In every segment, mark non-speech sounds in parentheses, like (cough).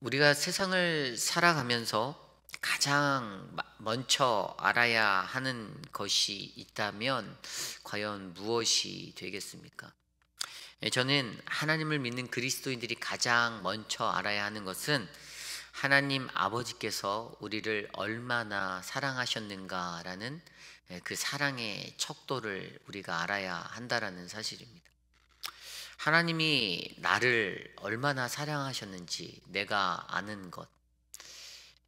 우리가 세상을 살아가면서 가장 먼저 알아야 하는 것이 있다면 과연 무엇이 되겠습니까? 예, 저는 하나님을 믿는 그리스도인들이 가장 먼저 알아야 하는 것은 하나님 아버지께서 우리를 얼마나 사랑하셨는가라는 예, 그 사랑의 척도를 우리가 알아야 한다라는 사실입니다. 하나님이 나를 얼마나 사랑하셨는지 내가 아는 것.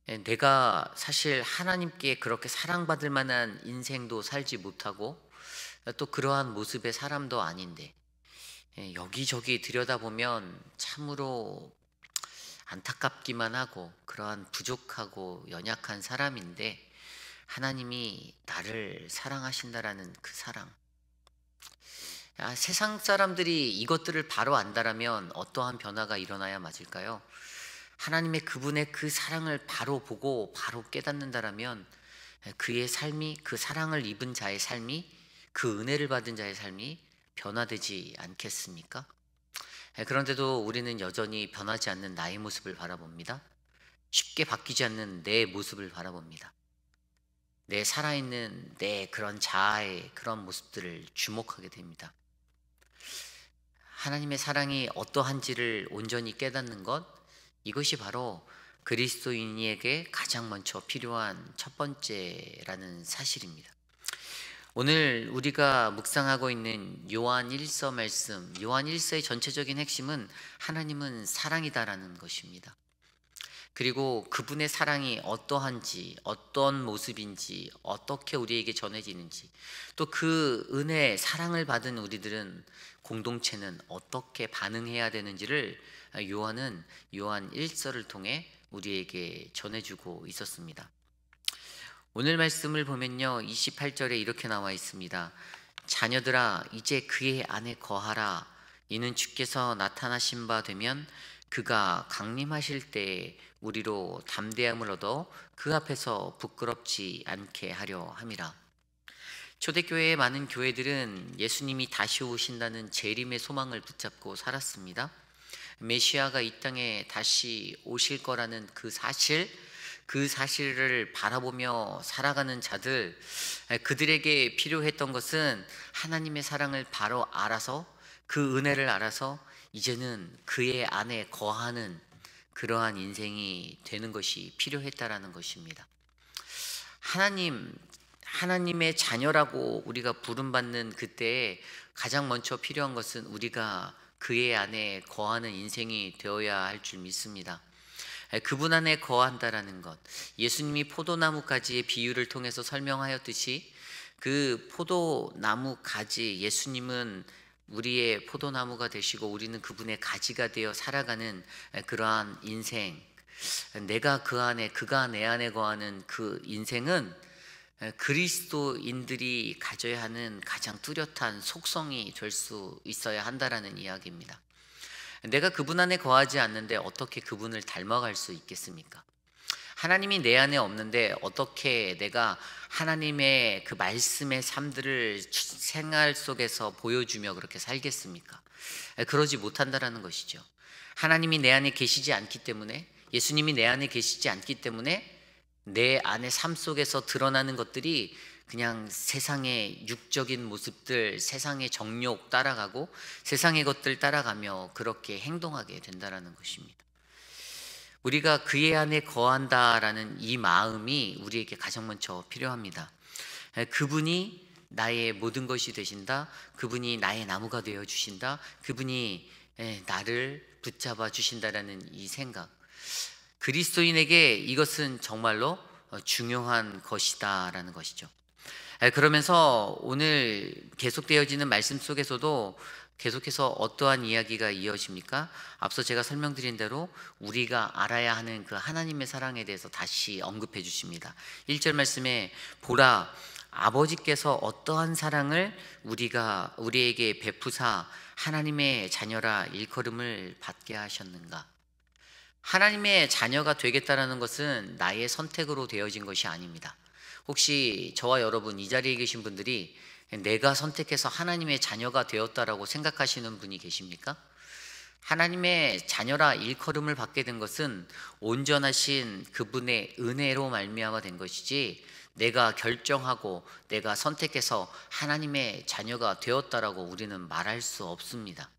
예, 내가 사실 하나님께 그렇게 사랑받을 만한 인생도 살지 못하고 또 그러한 모습의 사람도 아닌데 예, 여기저기 들여다보면 참으로 안타깝기만 하고 그러한 부족하고 연약한 사람인데 하나님이 나를 사랑하신다라는 그 사랑 아, 세상 사람들이 이것들을 바로 안다라면 어떠한 변화가 일어나야 맞을까요? 하나님의 그분의 그 사랑을 바로 보고 바로 깨닫는다라면 그의 삶이 그 사랑을 입은 자의 삶이 그 은혜를 받은 자의 삶이 변화되지 않겠습니까? 예, 그런데도 우리는 여전히 변하지 않는 나의 모습을 바라봅니다. 쉽게 바뀌지 않는 내 모습을 바라봅니다. 내 살아있는 내 그런 자아의 그런 모습들을 주목하게 됩니다. 하나님의 사랑이 어떠한지를 온전히 깨닫는 것 이것이 바로 그리스도인에게 가장 먼저 필요한 첫 번째라는 사실입니다. 오늘 우리가 묵상하고 있는 요한 1서 말씀, 요한 1서의 전체적인 핵심은 하나님은 사랑이다라는 것입니다. 그리고 그분의 사랑이 어떠한지, 어떤 모습인지, 어떻게 우리에게 전해지는지, 또 그 은혜, 사랑을 받은 우리들은 공동체는 어떻게 반응해야 되는지를 요한은 요한 1서를 통해 우리에게 전해주고 있었습니다. 오늘 말씀을 보면요, 28절에 이렇게 나와 있습니다. 자녀들아, 이제 그의 안에 거하라. 이는 주께서 나타나신 바 되면 그가 강림하실 때 우리로 담대함을 얻어 그 앞에서 부끄럽지 않게 하려 함이라. 초대교회의 많은 교회들은 예수님이 다시 오신다는 재림의 소망을 붙잡고 살았습니다. 메시아가 이 땅에 다시 오실 거라는 그 사실, 그 사실을 바라보며 살아가는 자들, 그들에게 필요했던 것은 하나님의 사랑을 바로 알아서 그 은혜를 알아서 이제는 그의 안에 거하는 그러한 인생이 되는 것이 필요했다라는 것입니다. 하나님 하나님의 자녀라고 우리가 부름받는 그때에 가장 먼저 필요한 것은 우리가 그의 안에 거하는 인생이 되어야 할 줄 믿습니다. 그분 안에 거한다라는 것. 예수님이 포도나무 가지의 비유를 통해서 설명하였듯이 그 포도나무 가지 예수님은 우리의 포도나무가 되시고 우리는 그분의 가지가 되어 살아가는 그러한 인생, 내가 그 안에, 그가 내 안에 거하는 그 인생은 그리스도인들이 가져야 하는 가장 뚜렷한 속성이 될 수 있어야 한다라는 이야기입니다. 내가 그분 안에 거하지 않는데 어떻게 그분을 닮아갈 수 있겠습니까? 하나님이 내 안에 없는데 어떻게 내가 하나님의 그 말씀의 삶들을 생활 속에서 보여주며 그렇게 살겠습니까? 그러지 못한다라는 것이죠. 하나님이 내 안에 계시지 않기 때문에 예수님이 내 안에 계시지 않기 때문에 내 안에 삶 속에서 드러나는 것들이 그냥 세상의 육적인 모습들, 세상의 정욕 따라가고 세상의 것들 따라가며 그렇게 행동하게 된다라는 것입니다. 우리가 그의 안에 거한다라는 이 마음이 우리에게 가장 먼저 필요합니다. 그분이 나의 모든 것이 되신다. 그분이 나의 나무가 되어 주신다. 그분이 나를 붙잡아 주신다라는 이 생각. 그리스도인에게 이것은 정말로 어, 중요한 것이다라는 것이죠. 그러면서 오늘 계속되어지는 말씀 속에서도 계속해서 어떠한 이야기가 이어집니까? 앞서 제가 설명드린 대로 우리가 알아야 하는 그 하나님의 사랑에 대해서 다시 언급해 주십니다. 1절 말씀에 보라 아버지께서 어떠한 사랑을 우리가 우리에게 베푸사 하나님의 자녀라 일컬음을 받게 하셨는가? 하나님의 자녀가 되겠다라는 것은 나의 선택으로 되어진 것이 아닙니다. 혹시 저와 여러분 이 자리에 계신 분들이 내가 선택해서 하나님의 자녀가 되었다라고 생각하시는 분이 계십니까? 하나님의 자녀라 일컬음을 받게 된 것은 온전하신 그분의 은혜로 말미암아 된 것이지 내가 결정하고 내가 선택해서 하나님의 자녀가 되었다라고 우리는 말할 수 없습니다.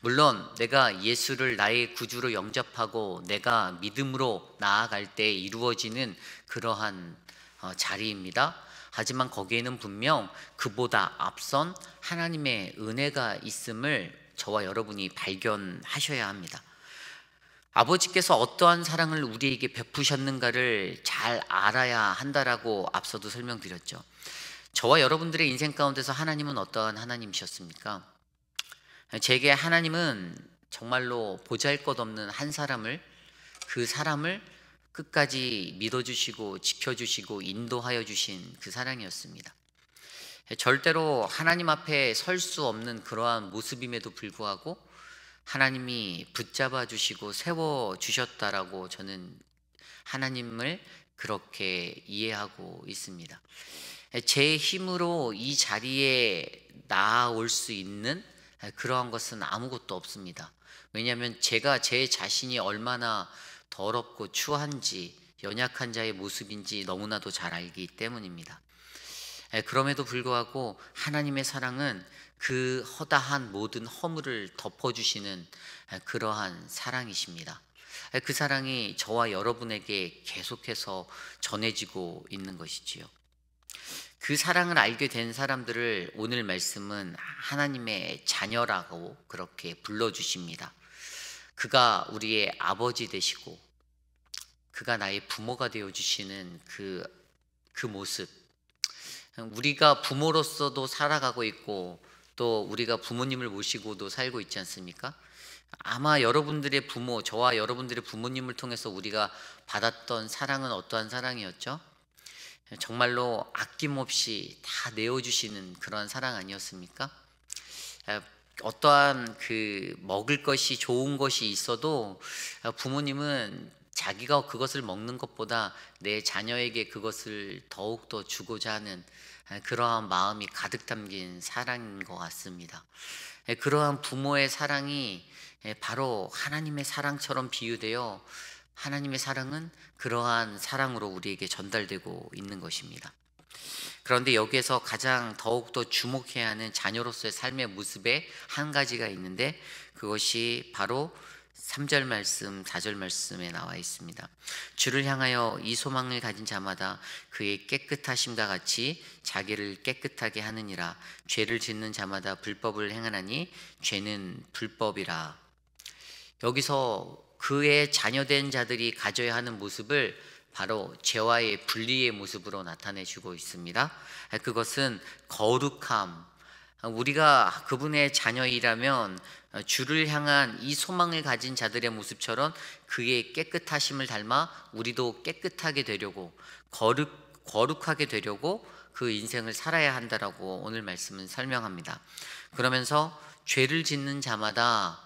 물론 내가 예수를 나의 구주로 영접하고 내가 믿음으로 나아갈 때 이루어지는 그러한 어, 자리입니다. 하지만 거기에는 분명 그보다 앞선 하나님의 은혜가 있음을 저와 여러분이 발견하셔야 합니다. 아버지께서 어떠한 사랑을 우리에게 베푸셨는가를 잘 알아야 한다라고 앞서도 설명드렸죠. 저와 여러분들의 인생 가운데서 하나님은 어떠한 하나님이셨습니까? 제게 하나님은 정말로 보잘 것 없는 한 사람을 그 사람을 끝까지 믿어주시고 지켜주시고 인도하여 주신 그 사랑이었습니다. 절대로 하나님 앞에 설 수 없는 그러한 모습임에도 불구하고 하나님이 붙잡아 주시고 세워 주셨다라고 저는 하나님을 그렇게 이해하고 있습니다. 제 힘으로 이 자리에 나아올 수 있는 그러한 것은 아무것도 없습니다. 왜냐하면 제가 제 자신이 얼마나 더럽고 추한지 연약한 자의 모습인지 너무나도 잘 알기 때문입니다. 그럼에도 불구하고 하나님의 사랑은 그 허다한 모든 허물을 덮어주시는 그러한 사랑이십니다. 그 사랑이 저와 여러분에게 계속해서 전해지고 있는 것이지요. 그 사랑을 알게 된 사람들을 오늘 말씀은 하나님의 자녀라고 그렇게 불러주십니다. 그가 우리의 아버지 되시고 그가 나의 부모가 되어 주시는 그그 그 모습 우리가 부모로서도 살아가고 있고 또 우리가 부모님을 모시고도 살고 있지 않습니까? 아마 여러분들의 부모, 저와 여러분들의 부모님을 통해서 우리가 받았던 사랑은 어떠한 사랑이었죠? 정말로 아낌없이 다 내어주시는 그런 사랑 아니었습니까? 어떠한 그 먹을 것이 좋은 것이 있어도 아, 부모님은 자기가 그것을 먹는 것보다 내 자녀에게 그것을 더욱더 주고자 하는 아, 그러한 마음이 가득 담긴 사랑인 것 같습니다. 예, 그러한 부모의 사랑이 예, 바로 하나님의 사랑처럼 비유되어 하나님의 사랑은 그러한 사랑으로 우리에게 전달되고 있는 것입니다. 그런데 여기에서 가장 더욱더 주목해야 하는 자녀로서의 삶의 모습에 한 가지가 있는데 그것이 바로 3절 말씀, 4절 말씀에 나와 있습니다. 주를 향하여 이 소망을 가진 자마다 그의 깨끗하심과 같이 자기를 깨끗하게 하느니라. 죄를 짓는 자마다 불법을 행하나니 죄는 불법이라. 여기서 그의 자녀된 자들이 가져야 하는 모습을 바로 죄와의 분리의 모습으로 나타내주고 있습니다. 그것은 거룩함. 우리가 그분의 자녀이라면 주를 향한 이 소망을 가진 자들의 모습처럼 그의 깨끗하심을 닮아 우리도 깨끗하게 되려고 거룩 거룩하게 되려고 그 인생을 살아야 한다라고 오늘 말씀은 설명합니다. 그러면서 죄를 짓는 자마다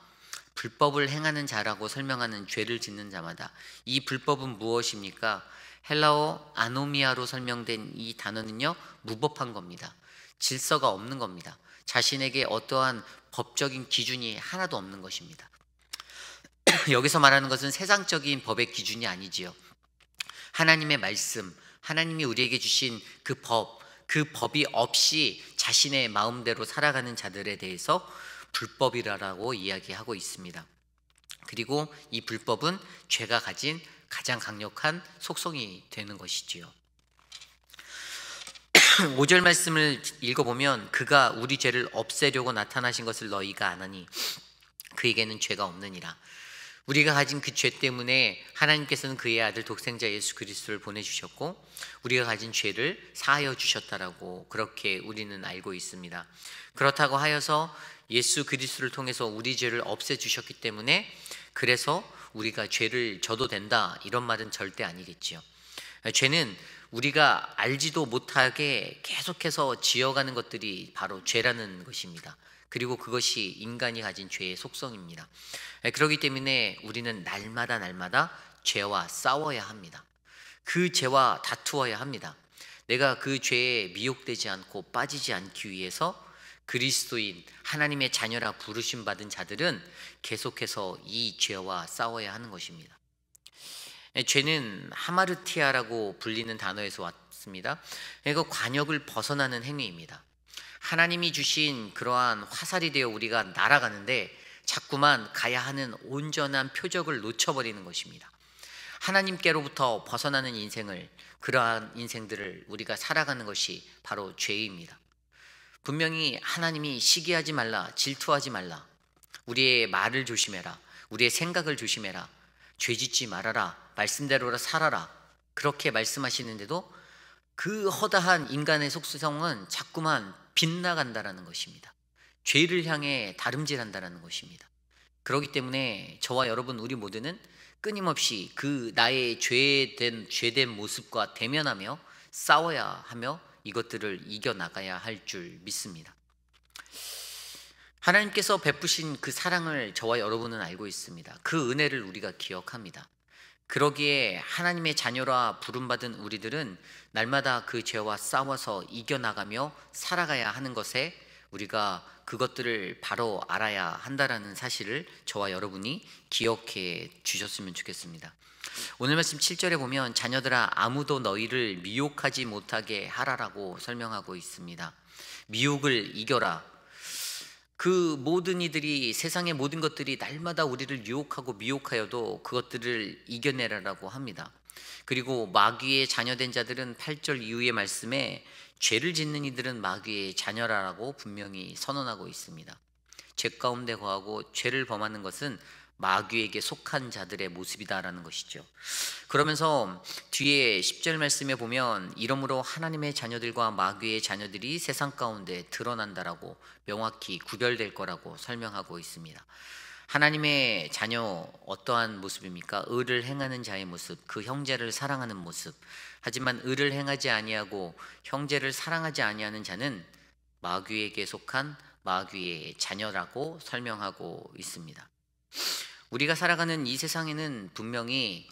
불법을 행하는 자라고 설명하는 죄를 짓는 자마다 이 불법은 무엇입니까? 헬라어 아노미아로 설명된 이 단어는요 무법한 겁니다. 질서가 없는 겁니다. 자신에게 어떠한 법적인 기준이 하나도 없는 것입니다. (clears throat) 여기서 말하는 것은 세상적인 법의 기준이 아니지요. 하나님의 말씀, 하나님이 우리에게 주신 그 법, 그 법이 없이 자신의 마음대로 살아가는 자들에 대해서 불법이라고 이야기하고 있습니다. 그리고 이 불법은 죄가 가진 가장 강력한 속성이 되는 것이지요. 5절 (clears throat) 말씀을 읽어보면 그가 우리 죄를 없애려고 나타나신 것을 너희가 아나니 그에게는 죄가 없느니라. 우리가 가진 그 죄 때문에 하나님께서는 그의 아들 독생자 예수 그리스도를 보내주셨고 우리가 가진 죄를 사하여 주셨다라고 그렇게 우리는 알고 있습니다. 그렇다고 하여서 예수 그리스도를 통해서 우리 죄를 없애 주셨기 때문에 그래서 우리가 죄를 져도 된다 이런 말은 절대 아니겠지요. 죄는 우리가 알지도 못하게 계속해서 지어가는 것들이 바로 죄라는 것입니다. 그리고 그것이 인간이 가진 죄의 속성입니다. 예, 그러기 때문에 우리는 날마다 날마다 죄와 싸워야 합니다. 그 죄와 다투어야 합니다. 내가 그 죄에 미혹되지 않고 빠지지 않기 위해서 그리스도인 하나님의 자녀라 부르심 받은 자들은 계속해서 이 죄와 싸워야 하는 것입니다. 예, 죄는 하마르티아라고 불리는 단어에서 왔습니다. 이거 관역을 벗어나는 행위입니다. 하나님이 주신 그러한 화살이 되어 우리가 날아가는데 자꾸만 가야 하는 온전한 표적을 놓쳐버리는 것입니다. 하나님께로부터 벗어나는 인생을 그러한 인생들을 우리가 살아가는 것이 바로 죄입니다. 분명히 하나님이 시기하지 말라, 질투하지 말라, 우리의 말을 조심해라, 우리의 생각을 조심해라, 죄 짓지 말아라, 말씀대로 라 살아라, 그렇게 말씀하시는데도 그 허다한 인간의 속수성은 자꾸만 빗나간다라는 것입니다. 죄를 향해 다름질한다라는 것입니다. 그렇기 때문에 저와 여러분 우리 모두는 끊임없이 그 나의 죄된 죄된 모습과 대면하며 싸워야 하며 이것들을 이겨나가야 할 줄 믿습니다. 하나님께서 베푸신 그 사랑을 저와 여러분은 알고 있습니다. 그 은혜를 우리가 기억합니다. 그러기에 하나님의 자녀라 부름받은 우리들은 날마다 그 죄와 싸워서 이겨나가며 살아가야 하는 것에 우리가 그것들을 바로 알아야 한다라는 사실을 저와 여러분이 기억해 주셨으면 좋겠습니다. 오늘 말씀 7절에 보면 자녀들아 아무도 너희를 미혹하지 못하게 하라라고 설명하고 있습니다. 미혹을 이겨라. 그 모든 이들이 세상의 모든 것들이 날마다 우리를 유혹하고 미혹하여도 그것들을 이겨내라라고 합니다. 그리고 마귀의 자녀된 자들은 8절 이후의 말씀에 죄를 짓는 이들은 마귀의 자녀라라고 분명히 선언하고 있습니다. 죄 가운데 거하고 죄를 범하는 것은 마귀에게 속한 자들의 모습이다라는 것이죠. 그러면서 뒤에 10절 말씀에 보면 이러므로 하나님의 자녀들과 마귀의 자녀들이 세상 가운데 드러난다라고 명확히 구별될 거라고 설명하고 있습니다. 하나님의 자녀 어떠한 모습입니까? 의를 행하는 자의 모습, 그 형제를 사랑하는 모습. 하지만 의를 행하지 아니하고 형제를 사랑하지 아니하는 자는 마귀에게 속한 마귀의 자녀라고 설명하고 있습니다. 우리가 살아가는 이 세상에는 분명히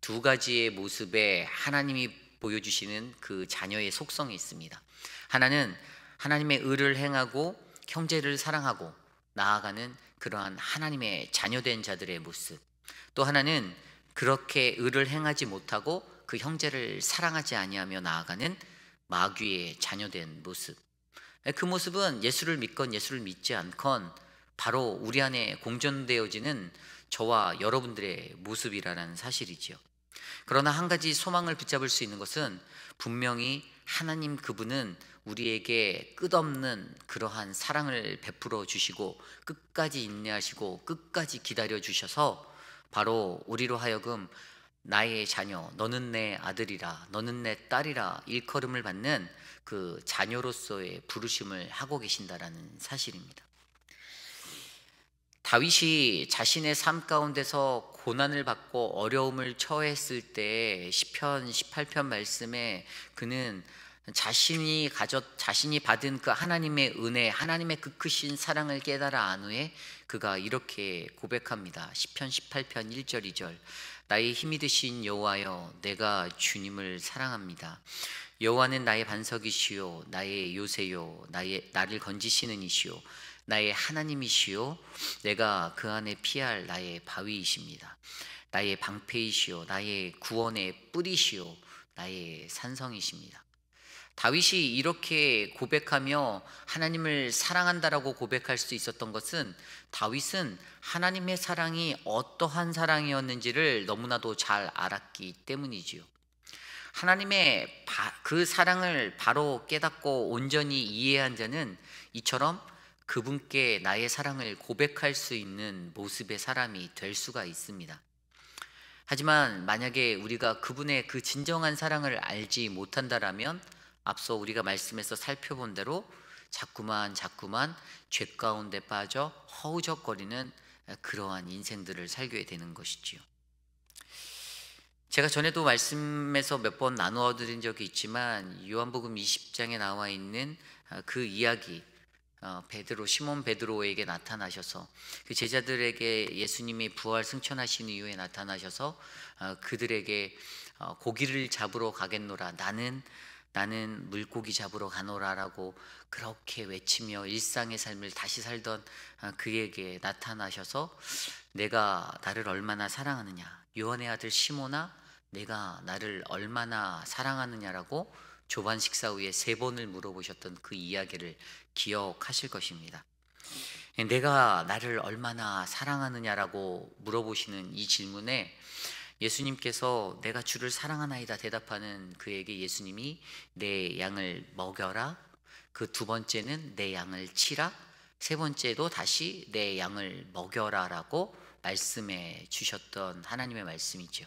두 가지의 모습에 하나님이 보여주시는 그 자녀의 속성이 있습니다. 하나는 하나님의 의를 행하고 형제를 사랑하고 나아가는 그러한 하나님의 자녀된 자들의 모습. 또 하나는 그렇게 의를 행하지 못하고 그 형제를 사랑하지 아니하며 나아가는 마귀의 자녀된 모습. 그 모습은 예수를 믿건 예수를 믿지 않건 바로 우리 안에 공존되어지는 저와 여러분들의 모습이라는 사실이지요. 그러나 한 가지 소망을 붙잡을 수 있는 것은 분명히 하나님 그분은 우리에게 끝없는 그러한 사랑을 베풀어 주시고 끝까지 인내하시고 끝까지 기다려 주셔서 바로 우리로 하여금 나의 자녀, 너는 내 아들이라, 너는 내 딸이라 일컬음을 받는 그 자녀로서의 부르심을 하고 계신다라는 사실입니다. 다윗이 자신의 삶 가운데서 고난을 받고 어려움을 처했을 때1 0편 18편 말씀에 그는 자신이 가졌 자신이 받은 그 하나님의 은혜, 하나님의 그 크신 사랑을 깨달아 안 후에 그가 이렇게 고백합니다. 시편 18편 1절 2절. 나의 힘이 되신 여호와여 내가 주님을 사랑합니다. 여호와는 나의 반석이시요 나의 요새요 나의 나를 건지시는 이시요 나의 하나님이시요 내가 그 안에 피할 나의 바위이십니다. 나의 방패이시요 나의 구원의 뿌리시요 나의 산성이십니다. 다윗이 이렇게 고백하며 하나님을 사랑한다라고 고백할 수 있었던 것은 다윗은 하나님의 사랑이 어떠한 사랑이었는지를 너무나도 잘 알았기 때문이지요. 하나님의 그 사랑을 바로 깨닫고 온전히 이해한 자는 이처럼 그분께 나의 사랑을 고백할 수 있는 모습의 사람이 될 수가 있습니다. 하지만 만약에 우리가 그분의 그 진정한 사랑을 알지 못한다라면 앞서 우리가 말씀에서 살펴본 대로 자꾸만 자꾸만 죄 가운데 빠져 허우적거리는 그러한 인생들을 살게 되는 것이지요. 제가 전에도 말씀에서 몇 번 나누어 드린 적이 있지만 요한복음 20장에 나와 있는 그 이야기 어, 베드로 시몬 베드로에게 나타나셔서 그 제자들에게 예수님이 부활 승천하신 이후에 나타나셔서 어, 그들에게 어, 고기를 잡으러 가겠노라 나는 나는 물고기 잡으러 가노라라고 그렇게 외치며 일상의 삶을 다시 살던 그에게 나타나셔서 내가 나를 얼마나 사랑하느냐 요한의 아들 시모나 내가 나를 얼마나 사랑하느냐라고 조반 식사 후에 세 번을 물어보셨던 그 이야기를 기억하실 것입니다. 예, 내가 나를 얼마나 사랑하느냐라고 물어보시는 이 질문에 예수님께서 내가 주를 사랑하나이다 대답하는 그에게 예수님이 내 양을 먹여라. 그 두 번째는 내 양을 치라. 세 번째도 다시 내 양을 먹여라라고 말씀해 주셨던 하나님의 말씀이죠.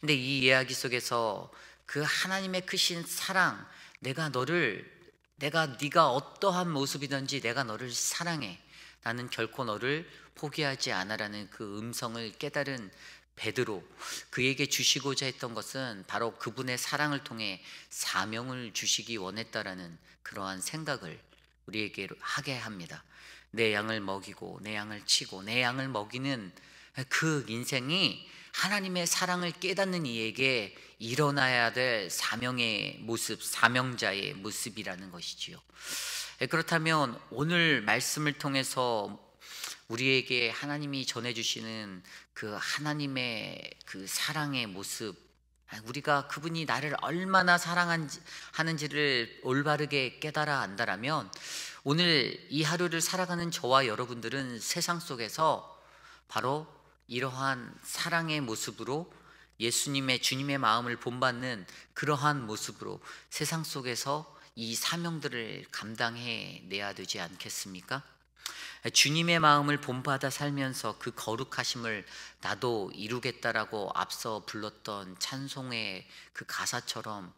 근데 이 이야기 속에서 그 하나님의 크신 사랑, 내가 너를 내가 네가 어떠한 모습이든지 내가 너를 사랑해. 나는 결코 너를 포기하지 않아라는 그 음성을 깨달은 베드로 그에게 주시고자 했던 것은 바로 그분의 사랑을 통해 사명을 주시기 원했다라는 그러한 생각을 우리에게 하게 합니다. 내 양을 먹이고 내 양을 치고 내 양을 먹이는 그 인생이 하나님의 사랑을 깨닫는 이에게 일어나야 될 사명의 모습, 사명자의 모습이라는 것이지요. 예, 그렇다면 오늘 말씀을 통해서 우리에게 하나님이 전해주시는 그 하나님의 그 사랑의 모습, 아, 우리가 그분이 나를 얼마나 사랑하는지를 올바르게 깨달아 안다라면 오늘 이 하루를 살아가는 저와 여러분들은 세상 속에서 바로 이러한 사랑의 모습으로 예수님의 주님의 마음을 본받는 그러한 모습으로 세상 속에서 이 사명들을 감당해 내야 되지 않겠습니까? 주님의 마음을 본받아 살면서 그 거룩하심을 나도 이루겠다라고 앞서 불렀던 찬송의 그 가사처럼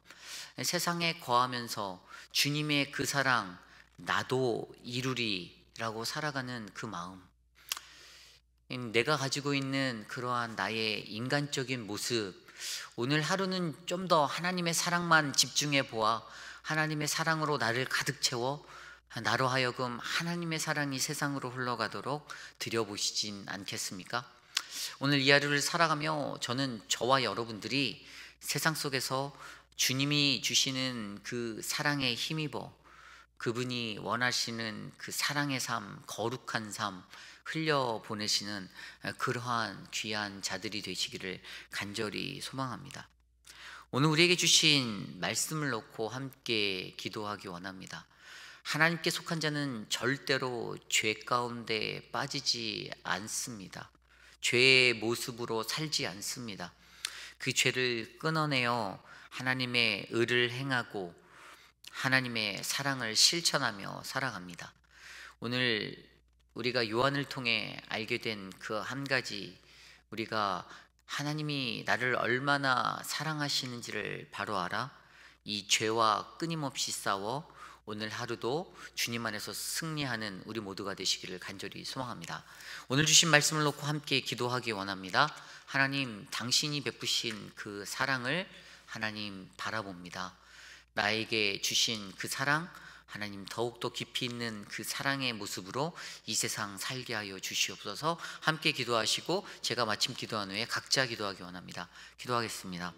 세상에 거하면서 주님의 그 사랑 나도 이루리라고 살아가는 그 마음 내가 가지고 있는 그러한 나의 인간적인 모습, 오늘 하루는 좀 더 하나님의 사랑만 집중해 보아 하나님의 사랑으로 나를 가득 채워 나로 하여금 하나님의 사랑이 세상으로 흘러가도록 드려보시진 않겠습니까? 오늘 이 하루를 살아가며 저는 저와 여러분들이 세상 속에서 주님이 주시는 그 사랑에 힘입어 그분이 원하시는 그 사랑의 삶, 거룩한 삶, 흘려보내시는 그러한 귀한 자들이 되시기를 간절히 소망합니다. 오늘 우리에게 주신 말씀을 놓고 함께 기도하기 원합니다. 하나님께 속한 자는 절대로 죄 가운데 빠지지 않습니다. 죄의 모습으로 살지 않습니다. 그 죄를 끊어내어 하나님의 의를 행하고 하나님의 사랑을 실천하며 살아갑니다. 오늘 우리가 요한을 통해 알게 된 그 한 가지 우리가 하나님이 나를 얼마나 사랑하시는지를 바로 알아 이 죄와 끊임없이 싸워 오늘 하루도 주님 안에서 승리하는 우리 모두가 되시기를 간절히 소망합니다. 오늘 주신 말씀을 놓고 함께 기도하기 원합니다. 하나님, 당신이 베푸신 그 사랑을 하나님 바라봅니다. 나에게 주신 그 사랑, 하나님 더욱더 깊이 있는 그 사랑의 모습으로 이 세상 살게 하여 주시옵소서 함께 기도하시고 제가 마침 기도한 후에 각자 기도하기 원합니다. 기도하겠습니다.